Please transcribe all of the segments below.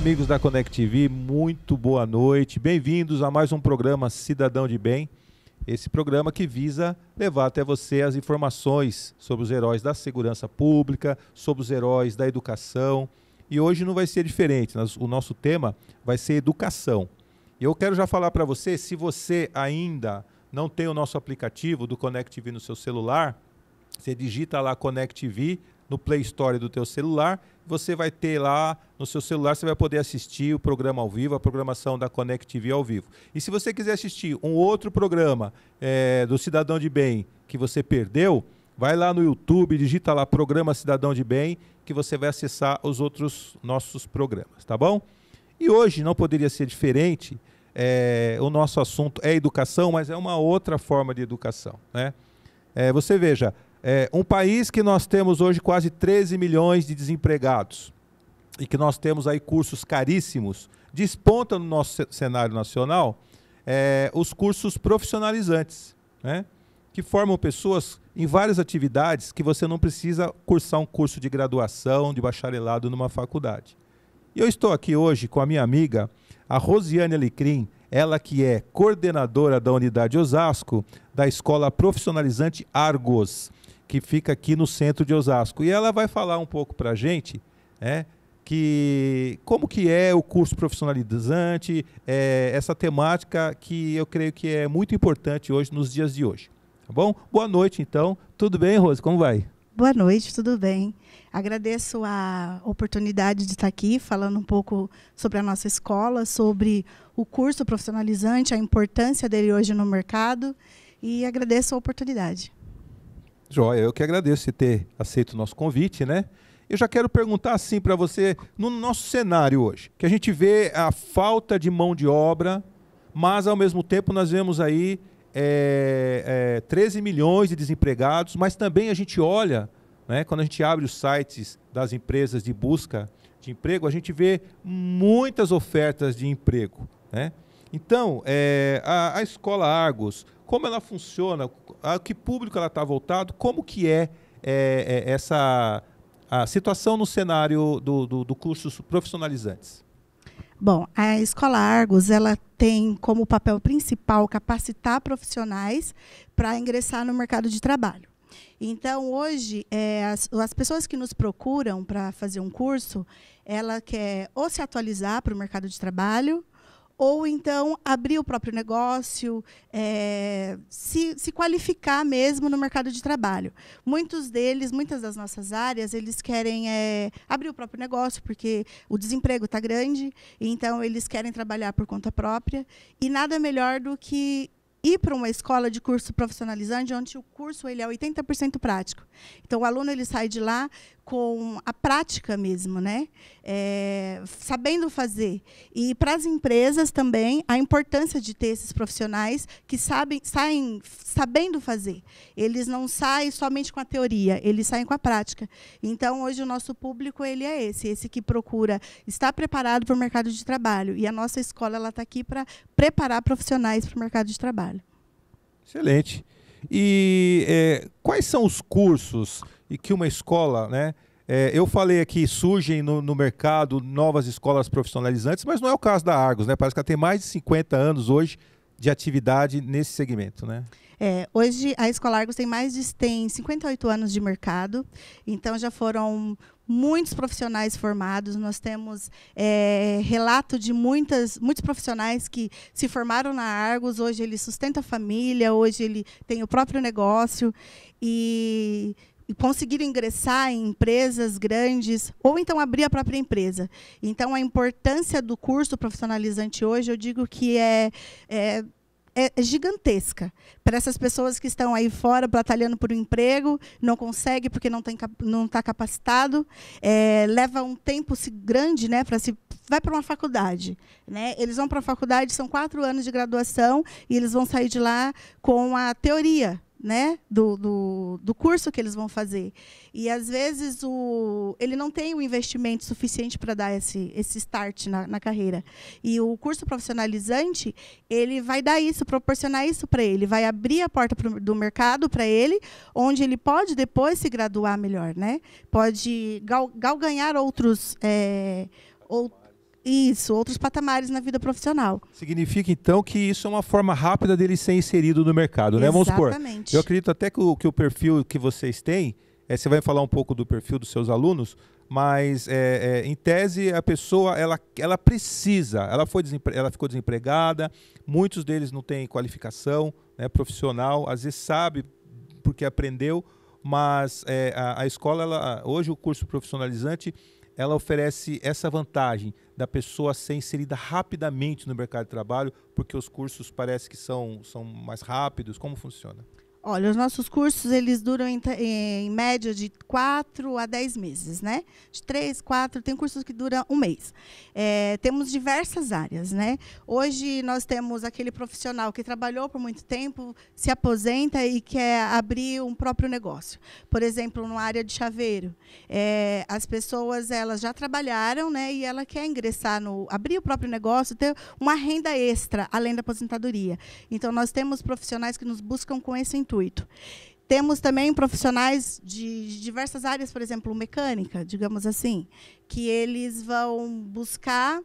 amigos da Connect TV, muito boa noite. Bem-vindos a mais um programa Cidadão de Bem. Esse programa que visa levar até você as informações sobre os heróis da segurança pública, sobre os heróis da educação. E hoje não vai ser diferente. O nosso tema vai ser educação. E eu quero já falar para você, se você ainda não tem o nosso aplicativo do Connect TV no seu celular, você digita lá Connect TV, no Play Store do teu celular. Você vai ter lá no seu celular, você vai poder assistir o programa ao vivo, a programação da Connect TV ao vivo. E se você quiser assistir um outro programa é, do Cidadão de Bem que você perdeu, vai lá no YouTube, digita lá Programa Cidadão de Bem, que você vai acessar os outros nossos programas, tá bom? E hoje não poderia ser diferente. É, o nosso assunto é educação, mas é uma outra forma de educação, né? É, você veja, é, um país que nós temos hoje quase 13 milhões de desempregados e que nós temos aí cursos caríssimos, desponta no nosso cenário nacional é, os cursos profissionalizantes, né? que formam pessoas em várias atividades que você não precisa cursar um curso de graduação, de bacharelado numa faculdade. E eu estou aqui hoje com a minha amiga, a Rosiane Alecrim, ela que é coordenadora da unidade Osasco da Escola Profissionalizante Argos que fica aqui no centro de Osasco. E ela vai falar um pouco para a gente, né, que como que é o curso profissionalizante, é, essa temática que eu creio que é muito importante hoje, nos dias de hoje. Tá bom? Boa noite, então. Tudo bem, Rose? Como vai? Boa noite, tudo bem? Agradeço a oportunidade de estar aqui falando um pouco sobre a nossa escola, sobre o curso profissionalizante, a importância dele hoje no mercado e agradeço a oportunidade. Joia, eu que agradeço você ter aceito o nosso convite, né? Eu já quero perguntar assim para você, no nosso cenário hoje, que a gente vê a falta de mão de obra, mas ao mesmo tempo nós vemos aí é, é, 13 milhões de desempregados, mas também a gente olha, né, quando a gente abre os sites das empresas de busca de emprego, a gente vê muitas ofertas de emprego. Né? Então, é, a, a escola Argos, como ela funciona? a que público ela está voltado, como que é, é, é, essa a situação no cenário do, do, do cursos profissionalizantes? Bom, a Escola Argos ela tem como papel principal capacitar profissionais para ingressar no mercado de trabalho. Então, hoje, é, as, as, pessoas que nos procuram para fazer um curso, ela quer ou se atualizar para o mercado de trabalho, ou então abrir o próprio negócio, é, se, se qualificar mesmo no mercado de trabalho. Muitos deles, muitas das nossas áreas, eles querem é, abrir o próprio negócio, porque o desemprego está grande, então eles querem trabalhar por conta própria, e nada melhor do que ir para uma escola de curso profissionalizante, onde o curso ele é 80% prático. Então, o aluno ele sai de lá com a prática mesmo, né? É, sabendo fazer. E para as empresas também, a importância de ter esses profissionais que sabem, saem sabendo fazer. Eles não saem somente com a teoria, eles saem com a prática. Então, hoje, o nosso público ele é esse, esse que procura estar preparado para o mercado de trabalho. E a nossa escola está aqui para preparar profissionais para o mercado de trabalho. Excelente. E é, quais são os cursos e que uma escola, né? É, eu falei aqui, surgem no, no, mercado novas escolas profissionalizantes, mas não é o caso da Argos, né? Parece que ela tem mais de 50 anos hoje de atividade nesse segmento, né? É, hoje a Escola Argos tem mais de tem 58 anos de mercado, então já foram muitos profissionais formados. Nós temos é, relato de muitas, muitos profissionais que se formaram na Argos, hoje ele sustenta a família, hoje ele tem o próprio negócio. E conseguir ingressar em empresas grandes ou então abrir a própria empresa. Então, a importância do curso profissionalizante hoje, eu digo que é, é é, é gigantesca para essas pessoas que estão aí fora batalhando por um emprego, não consegue porque não está não tá capacitado, é, leva um tempo grande, né, para se vai para uma faculdade, né? Eles vão para a faculdade, são quatro anos de graduação e eles vão sair de lá com a teoria né, do, do, do, curso que eles vão fazer. E, às vezes, o, ele não tem o investimento suficiente para dar esse, esse start na, na, carreira. E o curso profissionalizante, ele vai dar isso, proporcionar isso para ele, vai abrir a porta pro, do mercado para ele, onde ele pode depois se graduar melhor, né? pode gal, ganhar outros, é, outros isso, outros patamares na vida profissional. Significa então que isso é uma forma rápida dele ser inserido no mercado, né? Exatamente. Vamos supor. Eu acredito até que o, que o perfil que vocês têm, é, você vai falar um pouco do perfil dos seus alunos, mas é, é, em tese a pessoa ela, ela precisa, ela, foi desempre, ela ficou desempregada, muitos deles não têm qualificação né, profissional, às vezes sabe porque aprendeu, mas é, a, a escola, ela, hoje o curso profissionalizante ela oferece essa vantagem da pessoa ser inserida rapidamente no mercado de trabalho, porque os cursos parece que são, são mais rápidos. Como funciona? Olha, os nossos cursos eles duram em, em, média de 4 a 10 meses, né? De 3, 4, tem cursos que duram um mês. É, temos diversas áreas, né? Hoje nós temos aquele profissional que trabalhou por muito tempo, se aposenta e quer abrir um próprio negócio. Por exemplo, numa área de chaveiro. É, as pessoas elas já trabalharam, né? E ela quer ingressar no. abrir o próprio negócio, ter uma renda extra, além da aposentadoria. Então nós temos profissionais que nos buscam com esse intuito. Temos também profissionais de diversas áreas, por exemplo, mecânica, digamos assim, que eles vão buscar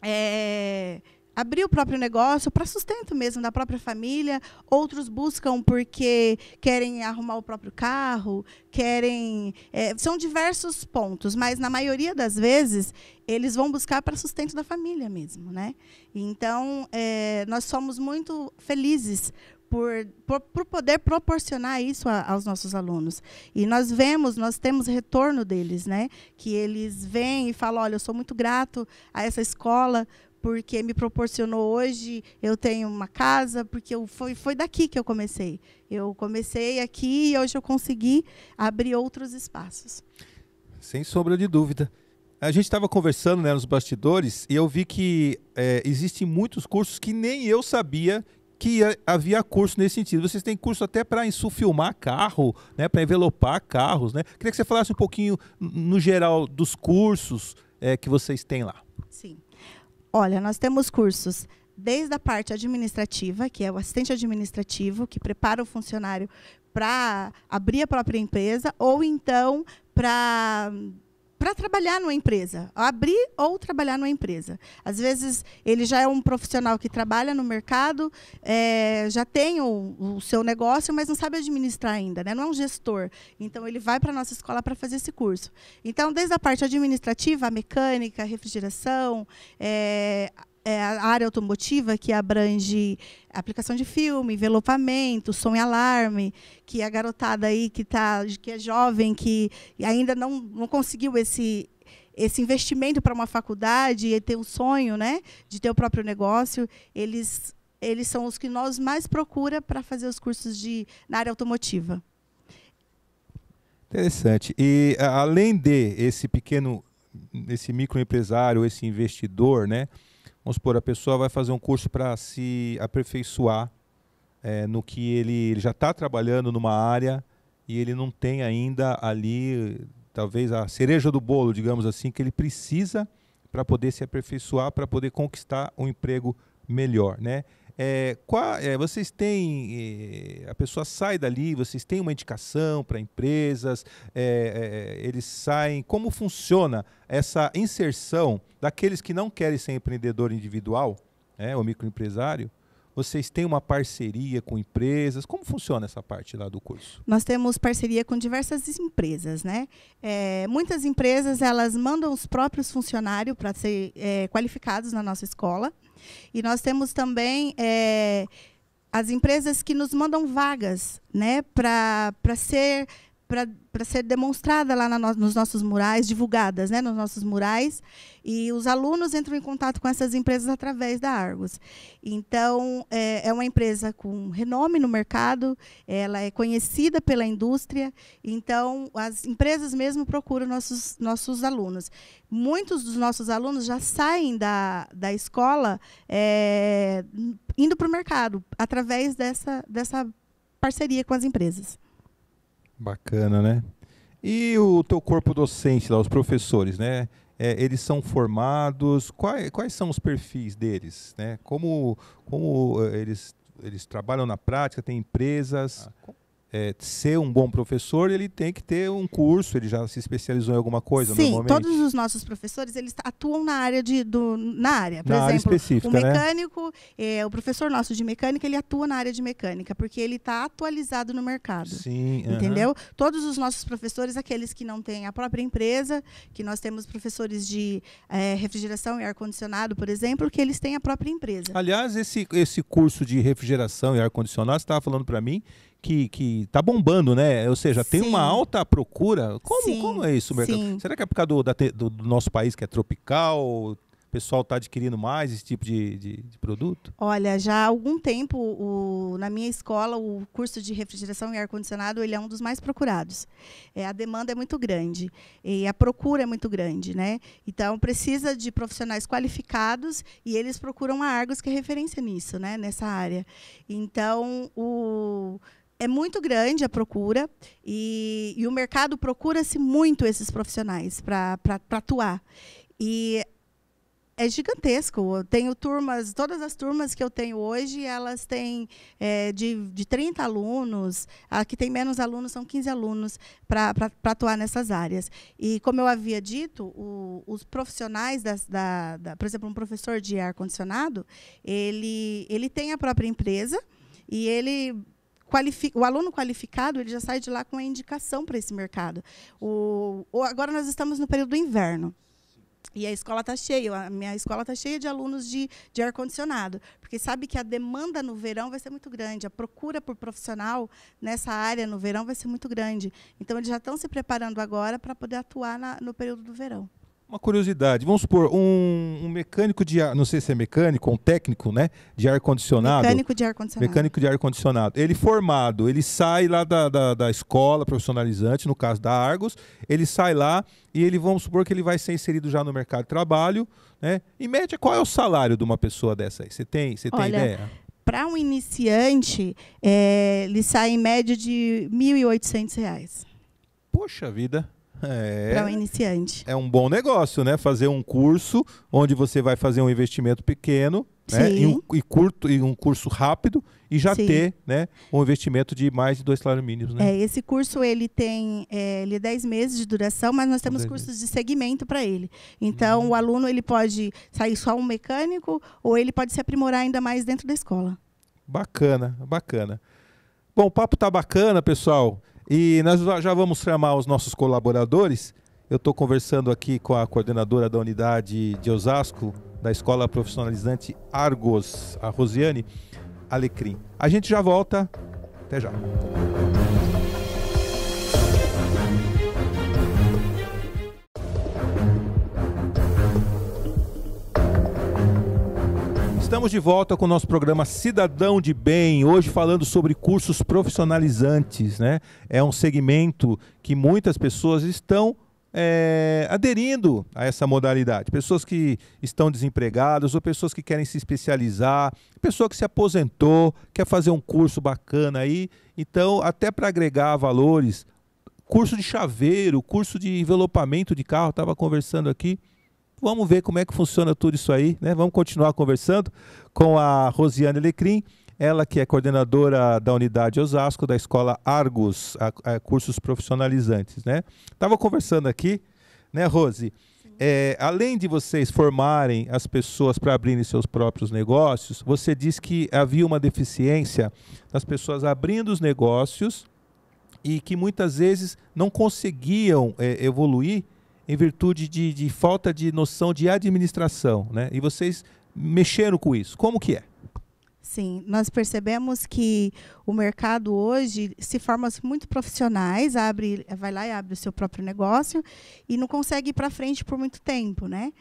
é, abrir o próprio negócio para sustento mesmo da própria família. Outros buscam porque querem arrumar o próprio carro, querem. É, são diversos pontos, mas na maioria das vezes eles vão buscar para sustento da família mesmo, né? Então é, nós somos muito felizes por, por, por, poder proporcionar isso a, aos nossos alunos. E nós vemos, nós temos retorno deles, né? Que eles vêm e falam, olha, eu sou muito grato a essa escola porque me proporcionou hoje, eu tenho uma casa, porque eu, foi, foi daqui que eu comecei. Eu comecei aqui e hoje eu consegui abrir outros espaços. Sem sombra de dúvida. A gente estava conversando né, nos bastidores e eu vi que é, existem muitos cursos que nem eu sabia que havia curso nesse sentido. Vocês têm curso até para insufilmar carro, né, para envelopar carros, né? Queria que você falasse um pouquinho no geral dos cursos é, que vocês têm lá. Sim. Olha, nós temos cursos desde a parte administrativa, que é o assistente administrativo, que prepara o funcionário para abrir a própria empresa, ou então para para trabalhar numa empresa, abrir ou trabalhar numa empresa. Às vezes ele já é um profissional que trabalha no mercado, é, já tem o, o, seu negócio, mas não sabe administrar ainda, né? não é um gestor. Então ele vai para a nossa escola para fazer esse curso. Então, desde a parte administrativa, a mecânica, a refrigeração, é, é, a área automotiva, que abrange aplicação de filme, envelopamento, som e alarme, que a garotada aí que, tá, que é jovem, que ainda não, não conseguiu esse, esse investimento para uma faculdade e ter um sonho né, de ter o próprio negócio, eles, eles são os que nós mais procura para fazer os cursos de, na área automotiva. Interessante. E além de esse pequeno, esse microempresário, esse investidor, né, Vamos supor, a pessoa vai fazer um curso para se aperfeiçoar é, no que ele, ele já está trabalhando numa área e ele não tem ainda ali, talvez, a cereja do bolo, digamos assim, que ele precisa para poder se aperfeiçoar, para poder conquistar um emprego melhor, né? É, qual, é, vocês têm. É, a pessoa sai dali, vocês têm uma indicação para empresas, é, é, é, eles saem. Como funciona essa inserção daqueles que não querem ser empreendedor individual, é, ou microempresário? Vocês têm uma parceria com empresas? Como funciona essa parte lá do curso? Nós temos parceria com diversas empresas, né? É, muitas empresas elas mandam os próprios funcionários para ser é, qualificados na nossa escola. E nós temos também é, as empresas que nos mandam vagas né, para ser para ser demonstrada lá na no, nos nossos murais, divulgadas né, nos nossos murais. E os alunos entram em contato com essas empresas através da Argos. Então, é, é uma empresa com renome no mercado, ela é conhecida pela indústria, então as empresas mesmo procuram nossos, nossos alunos. Muitos dos nossos alunos já saem da, da escola é, indo para o mercado, através dessa, dessa parceria com as empresas. Bacana, né? E o teu corpo docente lá, os professores, né? É, eles são formados, quais, quais são os perfis deles? Né? Como, como eh, eles, eles trabalham na prática, tem empresas? Ah, é, ser um bom professor, ele tem que ter um curso, ele já se especializou em alguma coisa Sim, todos os nossos professores, eles atuam na área de do, na área, por na exemplo, área específica, o né? mecânico, né? é, o professor nosso de mecânica, ele atua na área de mecânica, porque ele está atualizado no mercado. Sim, entendeu? Uh -huh. Todos os nossos professores, aqueles que não têm a própria empresa, que nós temos professores de é, refrigeração e ar condicionado, por exemplo, que eles têm a própria empresa. Aliás, esse esse curso de refrigeração e ar condicionado, você estava falando para mim que, que tá bombando, né? Ou seja, tem Sim. uma alta procura. Como, como é isso, mercado? Sim. Será que é por causa do, do, do nosso país que é tropical? o pessoal está adquirindo mais esse tipo de, de, de, produto? Olha, já há algum tempo, o, na minha escola, o curso de refrigeração e ar-condicionado ele é um dos mais procurados. É, a demanda é muito grande e a procura é muito grande. Né? Então, precisa de profissionais qualificados e eles procuram a Argos, que é referência nisso, né? nessa área. Então, o é muito grande a procura e, e o mercado procura-se muito esses profissionais para atuar. E é gigantesco. Eu tenho turmas, todas as turmas que eu tenho hoje, elas têm é, de, de 30 alunos, a que tem menos alunos são 15 alunos para atuar nessas áreas. E como eu havia dito, o, os profissionais, das, da, da, por exemplo, um professor de ar-condicionado, ele, ele tem a própria empresa e ele o aluno qualificado ele já sai de lá com a indicação para esse mercado. O, o, agora nós estamos no período do inverno. E a escola está cheia, a minha escola está cheia de alunos de, de ar-condicionado, porque sabe que a demanda no verão vai ser muito grande, a procura por profissional nessa área no verão vai ser muito grande. Então, eles já estão se preparando agora para poder atuar na, no período do verão. Uma curiosidade, vamos supor, um, um, mecânico de ar, não sei se é mecânico, um técnico, né? De ar-condicionado. Mecânico de ar-condicionado. Mecânico de ar-condicionado. Ele formado, ele sai lá da, da, da, escola profissionalizante, no caso da Argos, ele sai lá e ele, vamos supor que ele vai ser inserido já no mercado de trabalho, né? Em média, qual é o salário de uma pessoa dessa aí? Você tem, você tem Olha, ideia? Para um iniciante, é, ele sai em média de R$ 1.800. Poxa vida! É, para o um iniciante. É um bom negócio, né? Fazer um curso onde você vai fazer um investimento pequeno né? e, um, e, curto e um curso rápido e já Sim. ter né, um investimento de mais de dois salários mínimos. Né? É, esse curso ele tem é, ele é 10 meses de duração, mas nós temos cursos meses. de segmento para ele. Então hum. o aluno ele pode sair só um mecânico ou ele pode se aprimorar ainda mais dentro da escola. Bacana, bacana. Bom, o papo tá bacana, pessoal. E nós já vamos chamar os nossos colaboradores. Eu estou conversando aqui com a coordenadora da unidade de Osasco, da Escola Profissionalizante Argos, a Rosiane Alecrim. A gente já volta. Até já. Estamos de volta com o nosso programa Cidadão de Bem, hoje falando sobre cursos profissionalizantes, né? É um segmento que muitas pessoas estão é, aderindo a essa modalidade. Pessoas que estão desempregadas ou pessoas que querem se especializar, pessoa que se aposentou, quer fazer um curso bacana aí. Então, até para agregar valores, curso de chaveiro, curso de envelopamento de carro, estava conversando aqui Vamos ver como é que funciona tudo isso aí, né? Vamos continuar conversando com a Rosiane Lecrim, ela que é coordenadora da unidade Osasco da escola Argos, a, a cursos profissionalizantes, né? Tava conversando aqui, né, Rose? É, além de vocês formarem as pessoas para abrirem seus próprios negócios, você diz que havia uma deficiência das pessoas abrindo os negócios e que muitas vezes não conseguiam é, evoluir em virtude de, de falta de noção de administração, né? E vocês mexeram com isso. Como que é? Sim, nós percebemos que o mercado hoje se forma assim, muito profissionais, abre, vai lá e abre o seu próprio negócio e não consegue ir para frente por muito tempo, né?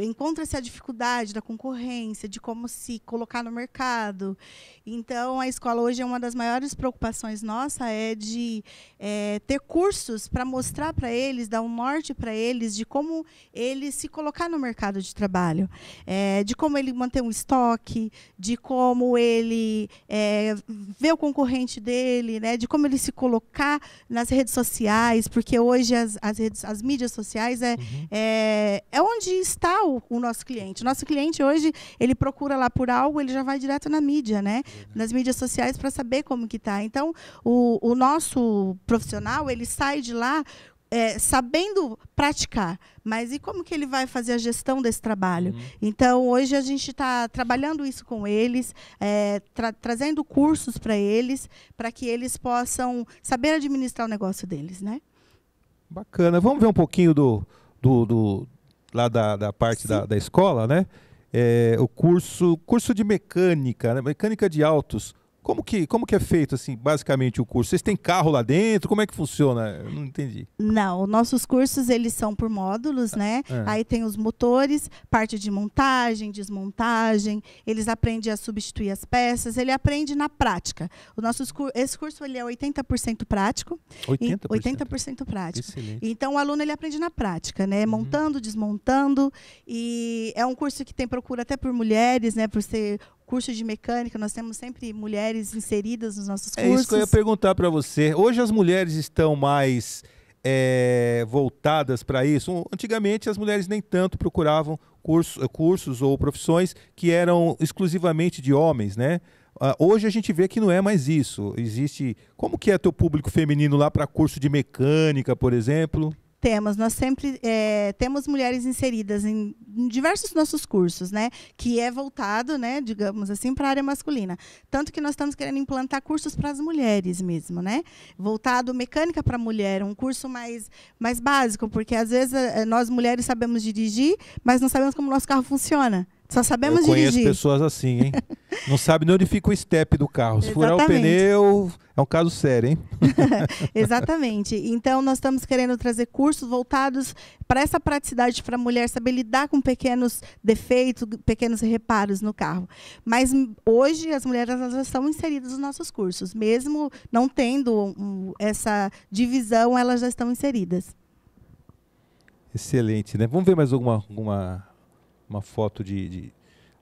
Encontra-se a dificuldade da concorrência, de como se colocar no mercado. Então, a escola hoje é uma das maiores preocupações nossa é de é, ter cursos para mostrar para eles, dar um norte para eles de como ele se colocar no mercado de trabalho, é, de como ele manter um estoque, de como ele é, ver o concorrente dele, né, de como ele se colocar nas redes sociais, porque hoje as, as, redes, as mídias sociais é, uhum. é, é onde está o, o, nosso cliente. O nosso cliente hoje, ele procura lá por algo, ele já vai direto na mídia, né, nas mídias sociais para saber como que está. Então, o, o nosso profissional, ele sai de lá é, sabendo praticar, mas e como que ele vai fazer a gestão desse trabalho? Uhum. Então, hoje a gente está trabalhando isso com eles, é, tra trazendo cursos para eles, para que eles possam saber administrar o negócio deles, né? Bacana. Vamos ver um pouquinho do, do, do lá da, da parte da, da, escola, né? É, o curso curso de mecânica, né? mecânica de autos. Como que, como que é feito, assim, basicamente o curso? Vocês têm carro lá dentro? Como é que funciona? Eu não entendi. Não, nossos cursos, eles são por módulos, né? Ah, é. Aí tem os motores, parte de montagem, desmontagem. Eles aprendem a substituir as peças. Ele aprende na prática. O nosso, esse curso, ele é 80% prático. 80%? 80% prático. Excelente. Então, o aluno, ele aprende na prática, né? Uhum. Montando, uhum. desmontando. E é um curso que tem procura até por mulheres, né? Por ser curso de mecânica, nós temos sempre mulheres inseridas nos nossos cursos. É isso que eu ia perguntar para você. Hoje as mulheres estão mais é, voltadas para isso. Antigamente as mulheres nem tanto procuravam curso, cursos ou profissões que eram exclusivamente de homens, né? Ah, hoje a gente vê que não é mais isso. Existe. Como que é teu público feminino lá para curso de mecânica, por exemplo? Temos, nós sempre é, temos mulheres inseridas em, em, diversos nossos cursos, né? Que é voltado, né, digamos assim, para a área masculina. Tanto que nós estamos querendo implantar cursos para as mulheres mesmo, né? Voltado mecânica para mulher, um curso mais, mais básico, porque às vezes eh, nós mulheres sabemos dirigir, mas não sabemos como o nosso carro funciona. Só sabemos dirigir. conheço pessoas assim, hein? Não sabe nem onde fica o step do carro. Se furar o pneu, é um caso sério, hein? Exatamente. Então, nós estamos querendo trazer cursos voltados para essa praticidade para a mulher saber lidar com pequenos defeitos, pequenos reparos no carro. Mas hoje, as mulheres elas já estão inseridas nos nossos cursos. Mesmo não tendo essa divisão, elas já estão inseridas. Excelente, né? Vamos ver mais alguma, alguma uma foto de, de...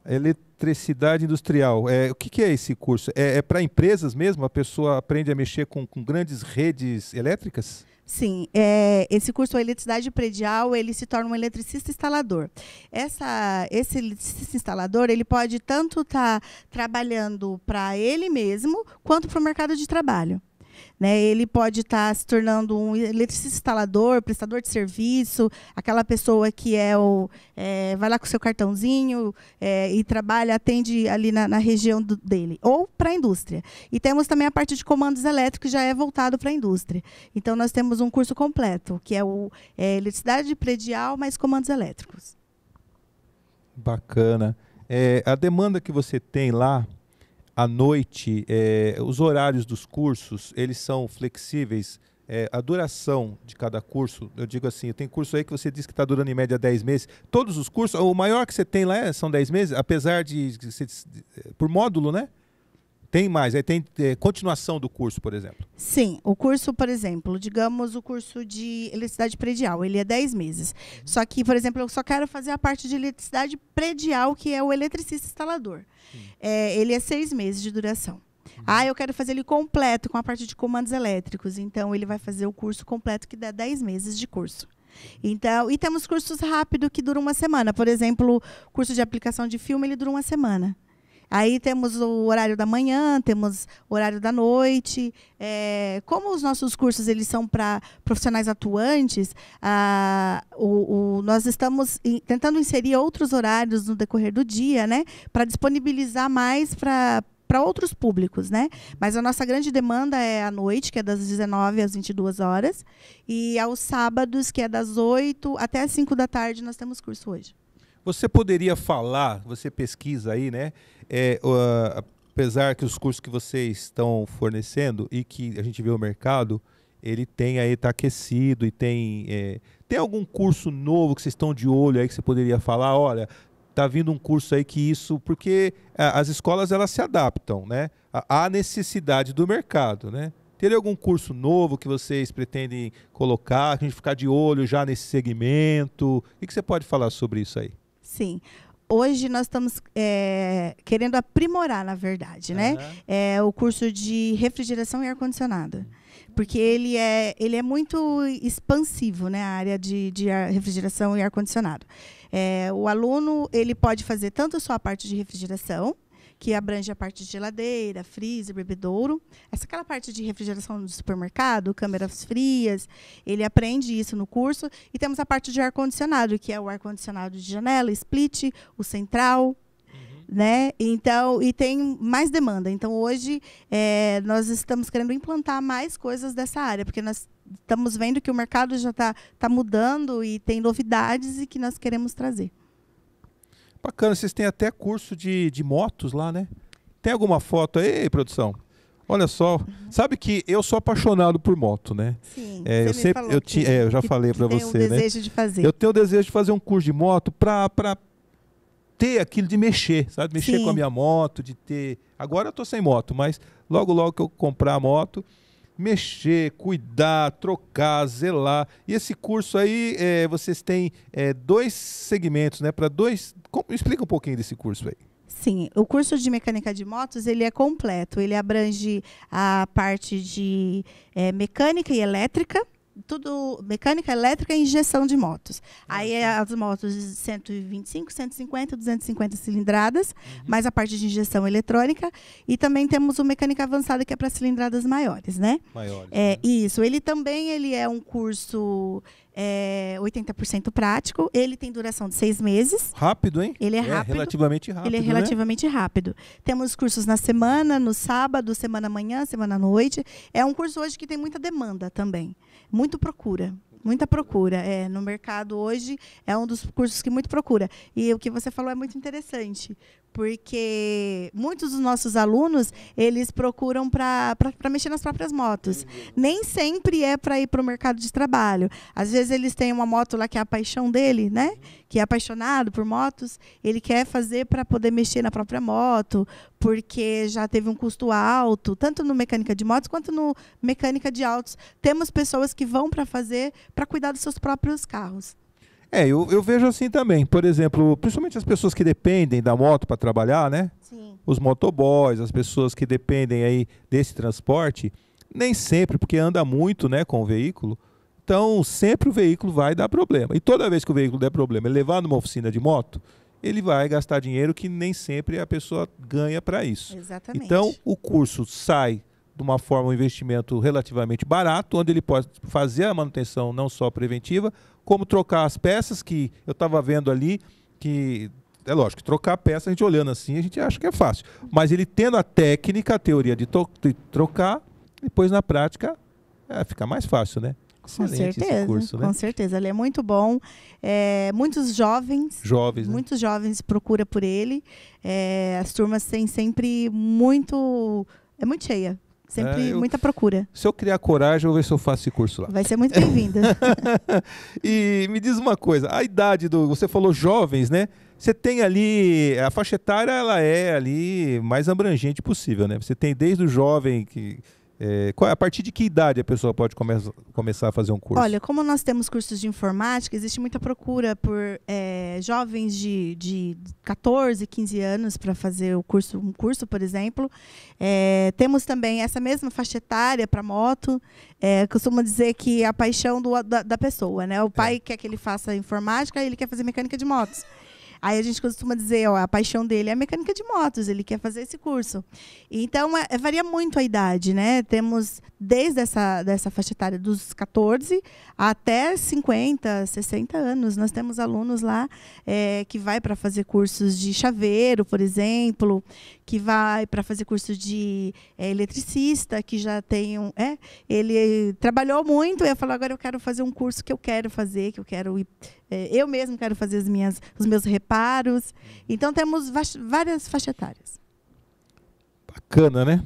Eletricidade industrial. É, o que, que é esse curso? É, é para empresas mesmo? A pessoa aprende a mexer com, com grandes redes elétricas? Sim, é, esse curso de eletricidade predial ele se torna um eletricista instalador. Essa, esse eletricista instalador ele pode tanto estar tá trabalhando para ele mesmo quanto para o mercado de trabalho. Né? Ele pode estar tá se tornando um eletricista instalador, prestador de serviço, aquela pessoa que é o é, vai lá com seu cartãozinho é, e trabalha, atende ali na, na região do, dele, ou para a indústria. E temos também a parte de comandos elétricos, que já é voltado para a indústria. Então, nós temos um curso completo, que é, o, é eletricidade predial mais comandos elétricos. Bacana. É, a demanda que você tem lá à noite, é, os horários dos cursos, eles são flexíveis? É, a duração de cada curso, eu digo assim, tem curso aí que você diz que está durando em média 10 meses. Todos os cursos, o maior que você tem lá é, são 10 meses, apesar de, de, de por módulo, né? Tem mais, aí tem é, continuação do curso, por exemplo. Sim, o curso, por exemplo, digamos o curso de eletricidade predial, ele é 10 meses. Só que, por exemplo, eu só quero fazer a parte de eletricidade predial, que é o eletricista instalador. É, ele é seis meses de duração. Uhum. Ah, eu quero fazer ele completo com a parte de comandos elétricos. Então, ele vai fazer o curso completo, que dá 10 meses de curso. Então, e temos cursos rápidos que duram uma semana. Por exemplo, o curso de aplicação de filme, ele dura uma semana. Aí temos o horário da manhã, temos horário da noite. É, como os nossos cursos eles são para profissionais atuantes, a, o, o, nós estamos in, tentando inserir outros horários no decorrer do dia, né, para disponibilizar mais para para outros públicos, né? Mas a nossa grande demanda é à noite, que é das 19 às 22 horas, e aos sábados, que é das 8 até as 5 da tarde, nós temos curso hoje. Você poderia falar, você pesquisa aí, né? É, uh, apesar que os cursos que vocês estão fornecendo e que a gente vê o mercado, ele tem aí, tá aquecido e tem. É, tem algum curso novo que vocês estão de olho aí que você poderia falar? Olha, tá vindo um curso aí que isso. Porque é, as escolas elas se adaptam, né? À necessidade do mercado, né? Teria algum curso novo que vocês pretendem colocar, a gente ficar de olho já nesse segmento? O que você pode falar sobre isso aí? Sim. Hoje nós estamos é, querendo aprimorar, na verdade, né? Uhum. É, o curso de refrigeração e ar-condicionado. Porque uhum. ele é, ele é muito expansivo, né? A área de, de refrigeração e ar-condicionado. É, o aluno ele pode fazer tanto só a parte de refrigeração, que abrange a parte de geladeira, freezer, bebedouro. Essa é aquela parte de refrigeração do supermercado, câmeras frias, ele aprende isso no curso. E temos a parte de ar-condicionado, que é o ar-condicionado de janela, split, o central, né? Então, e tem mais demanda. Então, hoje, é, nós estamos querendo implantar mais coisas dessa área, porque nós estamos vendo que o mercado já está tá mudando e tem novidades e que nós queremos trazer. Bacana, vocês têm até curso de, de motos lá, né? Tem alguma foto aí, produção? Olha só, uhum. sabe que eu sou apaixonado por moto, né? Sim. É, eu sempre, eu, que, é, eu já que, falei para você, né? Eu tenho o desejo de fazer. Eu tenho o desejo de fazer um curso de moto para para ter aquilo de mexer, sabe? Mexer Sim. com a minha moto, de ter. Agora eu tô sem moto, mas logo logo que eu comprar a moto, mexer, cuidar, trocar, zelar. E esse curso aí, é, vocês têm é, dois segmentos, né? Para dois. Com, explica um pouquinho desse curso aí. Sim, o curso de mecânica de motos ele é completo. Ele abrange a parte de é, mecânica e elétrica, tudo mecânica, elétrica e injeção de motos. Ah, Aí as motos de 125, 150, 250 cilindradas, uhum. mais a parte de injeção eletrônica. E também temos o mecânica avançada, que é para cilindradas maiores, né? Maiores. É, né? Isso. Ele também ele é um curso é 80% prático. Ele tem duração de seis meses. Rápido, hein? Ele é, é rápido. relativamente rápido. Ele é né? relativamente né? rápido. Temos cursos na semana, no sábado, semana manhã, semana noite. É um curso hoje que tem muita demanda também. Muito procura. Muita procura. É, no mercado hoje é um dos cursos que muito procura. E o que você falou é muito interessante porque muitos dos nossos alunos eles procuram para mexer nas próprias motos. Nem sempre é para ir para o mercado de trabalho. Às vezes eles têm uma moto lá que é a paixão dele, né? Que é apaixonado por motos, ele quer fazer para poder mexer na própria moto, porque já teve um custo alto, tanto no mecânica de motos quanto no mecânica de autos. Temos pessoas que vão para fazer para cuidar dos seus próprios carros. É, eu, eu vejo assim também. Por exemplo, principalmente as pessoas que dependem da moto para trabalhar, né? Sim. Os motoboys, as pessoas que dependem aí desse transporte, nem sempre, porque anda muito, né, com o veículo. Então, sempre o veículo vai dar problema. E toda vez que o veículo der problema, ele levar numa oficina de moto, ele vai gastar dinheiro que nem sempre a pessoa ganha para isso. Exatamente. Então, o curso sai de uma forma um investimento relativamente barato, onde ele pode fazer a manutenção não só preventiva, como trocar as peças que eu estava vendo ali, que é lógico, trocar a peça, a gente olhando assim, a gente acha que é fácil. Mas ele tendo a técnica, a teoria de, de trocar, depois na prática é, fica mais fácil, né? Excelente com certeza, curso, né? com certeza. Ele é muito bom. É, muitos jovens, jovens né? muitos né? jovens procura por ele. É, as turmas têm sempre muito, é muito cheia. Sempre é, eu, muita procura. Se eu criar coragem, eu vou ver se eu faço esse curso lá. Vai ser muito bem-vinda. e me diz uma coisa, a idade do. Você falou jovens, né? Você tem ali. A faixa etária ela é ali mais abrangente possível, né? Você tem desde o jovem que é, qual, a partir de que idade a pessoa pode come começar a fazer um curso? Olha, como nós temos cursos de informática, existe muita procura por é, jovens de, de 14, 15 anos para fazer o curso, um curso, por exemplo. É, temos também essa mesma faixa etária para moto. É, costumo dizer que é a paixão do, da, da, pessoa, né? O é. pai quer que ele faça informática, ele quer fazer mecânica de motos. Aí a gente costuma dizer, ó, a paixão dele é mecânica de motos, ele quer fazer esse curso. Então, é, é, varia muito a idade, né? Temos desde essa dessa faixa etária dos 14 até 50, 60 anos. Nós temos alunos lá é, que vai para fazer cursos de chaveiro, por exemplo, que vai para fazer curso de é, eletricista, que já tem um. É, ele trabalhou muito e falou: agora eu quero fazer um curso que eu quero fazer, que eu quero ir, é, eu mesmo quero fazer as minhas, os meus reparos. Então temos várias faixas etárias. Bacana, né?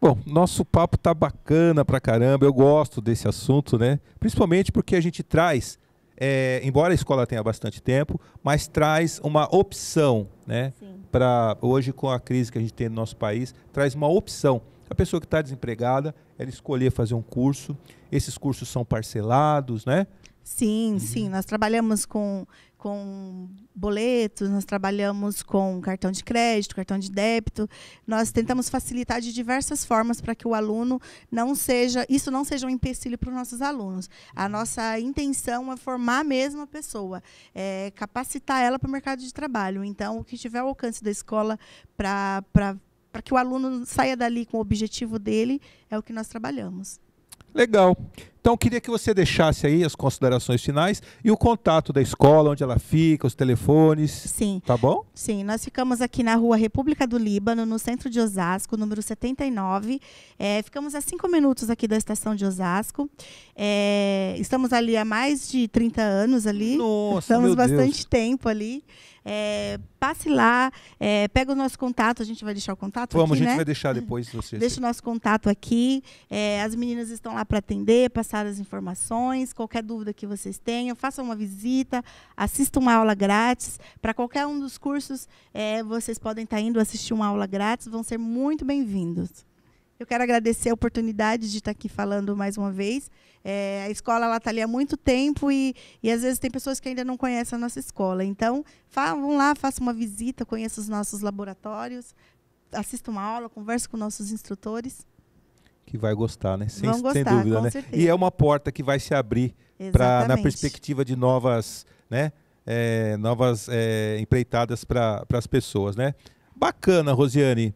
Bom, nosso papo tá bacana pra caramba. Eu gosto desse assunto, né? Principalmente porque a gente traz, é, embora a escola tenha bastante tempo, mas traz uma opção, né? Para hoje com a crise que a gente tem no nosso país, traz uma opção. A pessoa que está desempregada, ela escolher fazer um curso. Esses cursos são parcelados, né? Sim, uhum. sim. Nós trabalhamos com, com boletos, nós trabalhamos com cartão de crédito, cartão de débito. Nós tentamos facilitar de diversas formas para que o aluno não seja, isso não seja um empecilho para os nossos alunos. A nossa intenção é formar mesmo a pessoa, é capacitar ela para o mercado de trabalho. Então, o que tiver ao alcance da escola para, para, para que o aluno saia dali com o objetivo dele, é o que nós trabalhamos. Legal. Então, queria que você deixasse aí as considerações finais e o contato da escola, onde ela fica, os telefones. Sim. Tá bom? Sim, nós ficamos aqui na rua República do Líbano, no centro de Osasco, número 79. É, ficamos a cinco minutos aqui da estação de Osasco. É, estamos ali há mais de 30 anos ali. Nossa, estamos bastante Deus. tempo ali. É, passe lá, é, pega o nosso contato, a gente vai deixar o contato Vamos, aqui, a gente né? vai deixar depois vocês. Deixa o nosso contato aqui. É, as meninas estão lá para atender, passar passar as informações, qualquer dúvida que vocês tenham, façam uma visita, assistam uma aula grátis. Para qualquer um dos cursos, é, vocês podem estar indo assistir uma aula grátis, vão ser muito bem-vindos. Eu quero agradecer a oportunidade de estar aqui falando mais uma vez. É, a escola está ali há muito tempo e, e, às vezes tem pessoas que ainda não conhecem a nossa escola. Então, vão lá, façam uma visita, conheçam os nossos laboratórios, assistam uma aula, conversem com nossos instrutores que vai gostar, né? Sem, gostar, sem dúvida, né? Certeza. E é uma porta que vai se abrir para na perspectiva de novas, né? É, novas é, empreitadas para as pessoas, né? Bacana, Rosiane.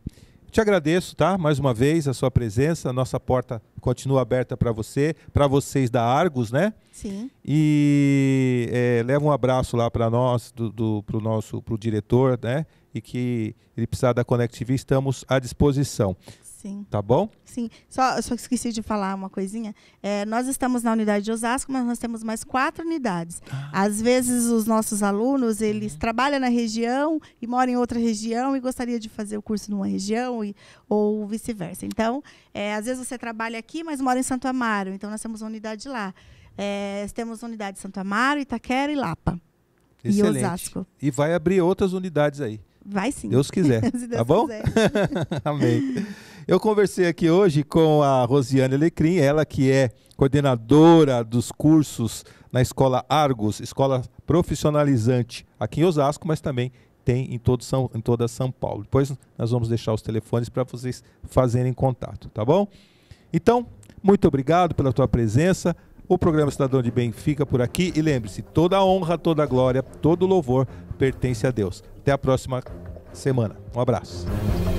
Te agradeço, tá? Mais uma vez a sua presença. A nossa porta continua aberta para você, para vocês da Argos, né? Sim. E é, leva um abraço lá para nós, do, do, pro nosso, pro diretor, né? E que ele precisar da Conectivi, estamos à disposição. Sim. Tá bom? Sim. Só, só esqueci de falar uma coisinha. É, nós estamos na unidade de Osasco, mas nós temos mais quatro unidades. Ah. Às vezes, os nossos alunos, eles uhum. trabalham na região e moram em outra região e gostaria de fazer o curso numa região e, ou vice-versa. Então, é, às vezes você trabalha aqui, mas mora em Santo Amaro. Então, nós temos uma unidade lá. É, temos unidade de Santo Amaro, Itaquera e Lapa. Excelente. E Osasco. E vai abrir outras unidades aí. Vai sim. Deus quiser. Deus tá bom? Quiser. Amém. Eu conversei aqui hoje com a Rosiane Alecrim, ela que é coordenadora dos cursos na Escola Argos, escola profissionalizante aqui em Osasco, mas também tem em, todo São, em toda São Paulo. Depois nós vamos deixar os telefones para vocês fazerem contato, tá bom? Então, muito obrigado pela tua presença. O programa Cidadão de Bem fica por aqui e lembre-se, toda honra, toda glória, todo louvor pertence a Deus. Até a próxima semana. Um abraço.